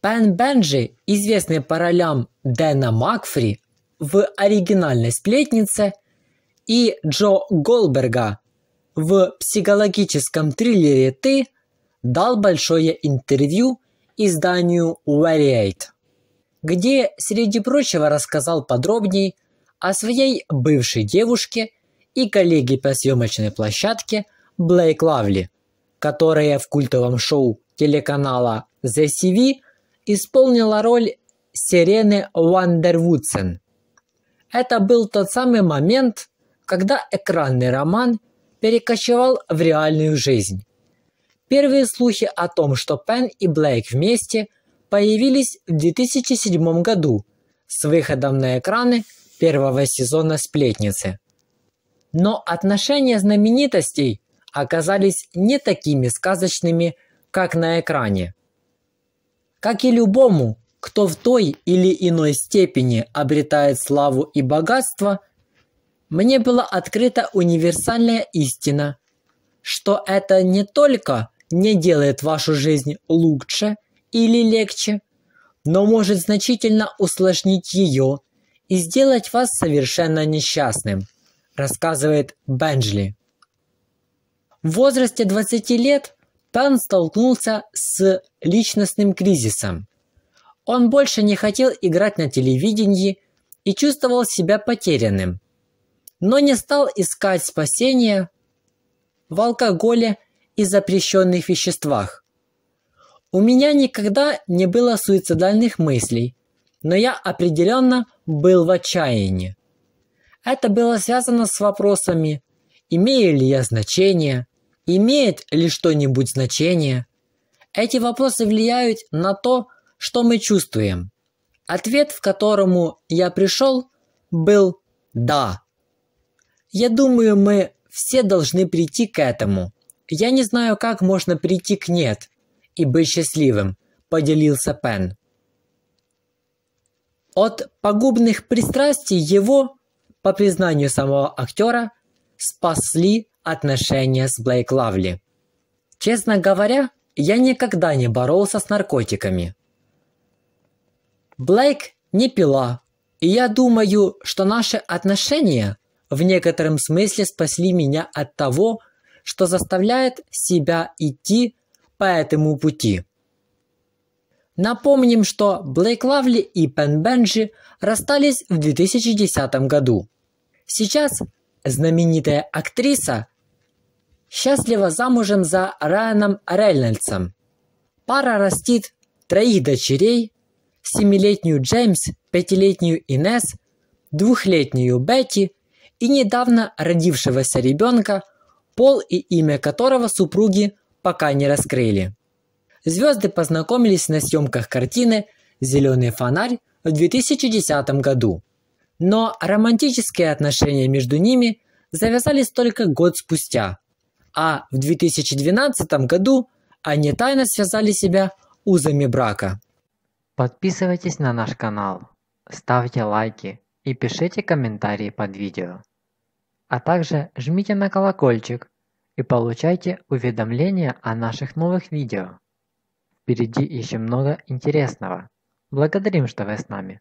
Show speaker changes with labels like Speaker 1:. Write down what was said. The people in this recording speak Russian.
Speaker 1: Пен Бенджи, известный по ролям Дэна Макфри в оригинальной сплетнице и Джо Голберга в психологическом триллере «Ты» дал большое интервью изданию Variate, где, среди прочего, рассказал подробней о своей бывшей девушке и коллеге по съемочной площадке Блейк Лавли, которая в культовом шоу телеканала The CV – исполнила роль Сирены Вандервудсен. Это был тот самый момент, когда экранный роман перекочевал в реальную жизнь. Первые слухи о том, что Пен и Блейк вместе, появились в 2007 году с выходом на экраны первого сезона «Сплетницы». Но отношения знаменитостей оказались не такими сказочными, как на экране. Как и любому, кто в той или иной степени обретает славу и богатство, мне была открыта универсальная истина, что это не только не делает вашу жизнь лучше или легче, но может значительно усложнить ее и сделать вас совершенно несчастным, рассказывает Бенджли. В возрасте 20 лет Пен столкнулся с личностным кризисом. Он больше не хотел играть на телевидении и чувствовал себя потерянным. Но не стал искать спасения в алкоголе и запрещенных веществах. У меня никогда не было суицидальных мыслей, но я определенно был в отчаянии. Это было связано с вопросами, имею ли я значение, имеет ли что-нибудь значение – эти вопросы влияют на то, что мы чувствуем. Ответ, к которому я пришел, был «да». Я думаю, мы все должны прийти к этому. Я не знаю, как можно прийти к «нет» и быть счастливым, поделился Пен. От погубных пристрастий его, по признанию самого актера, спасли отношения с Блейк Лавли. Честно говоря, я никогда не боролся с наркотиками. Блейк не пила, и я думаю, что наши отношения в некотором смысле спасли меня от того, что заставляет себя идти по этому пути. Напомним, что Блейк Лавли и Пен Бенджи расстались в 2010 году. Сейчас знаменитая актриса счастлива замужем за Райаном Рейнольдсом. Пара растит троих дочерей, семилетнюю Джеймс, пятилетнюю Инес, двухлетнюю Бетти и недавно родившегося ребенка, пол и имя которого супруги пока не раскрыли. Звезды познакомились на съемках картины «Зеленый фонарь» в 2010 году. Но романтические отношения между ними завязались только год спустя – а в 2012 году они тайно связали себя узами брака. Подписывайтесь на наш канал, ставьте лайки и пишите комментарии под видео. А также жмите на колокольчик и получайте уведомления о наших новых видео. Впереди еще много интересного. Благодарим, что вы с нами.